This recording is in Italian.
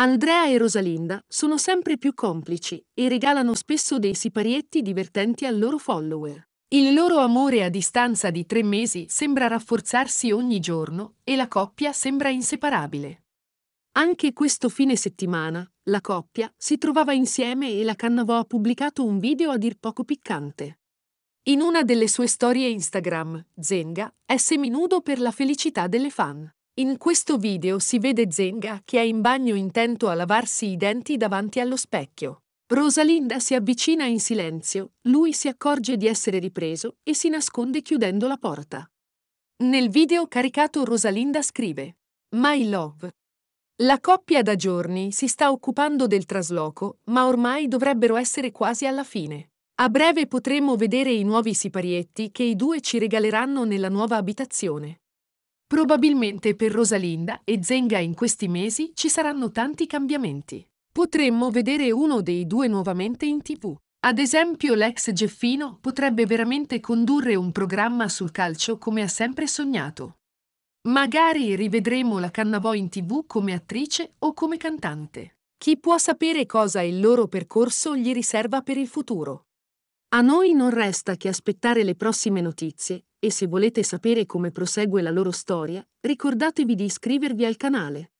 Andrea e Rosalinda sono sempre più complici e regalano spesso dei siparietti divertenti al loro follower. Il loro amore a distanza di tre mesi sembra rafforzarsi ogni giorno e la coppia sembra inseparabile. Anche questo fine settimana, la coppia si trovava insieme e la Cannavò ha pubblicato un video a dir poco piccante. In una delle sue storie Instagram, Zenga è seminudo per la felicità delle fan. In questo video si vede Zenga che è in bagno intento a lavarsi i denti davanti allo specchio. Rosalinda si avvicina in silenzio, lui si accorge di essere ripreso e si nasconde chiudendo la porta. Nel video caricato Rosalinda scrive My Love. La coppia da giorni si sta occupando del trasloco, ma ormai dovrebbero essere quasi alla fine. A breve potremo vedere i nuovi siparietti che i due ci regaleranno nella nuova abitazione. Probabilmente per Rosalinda e Zenga in questi mesi ci saranno tanti cambiamenti. Potremmo vedere uno dei due nuovamente in tv. Ad esempio l'ex Geffino potrebbe veramente condurre un programma sul calcio come ha sempre sognato. Magari rivedremo la Cannavò in tv come attrice o come cantante. Chi può sapere cosa il loro percorso gli riserva per il futuro? A noi non resta che aspettare le prossime notizie e se volete sapere come prosegue la loro storia, ricordatevi di iscrivervi al canale.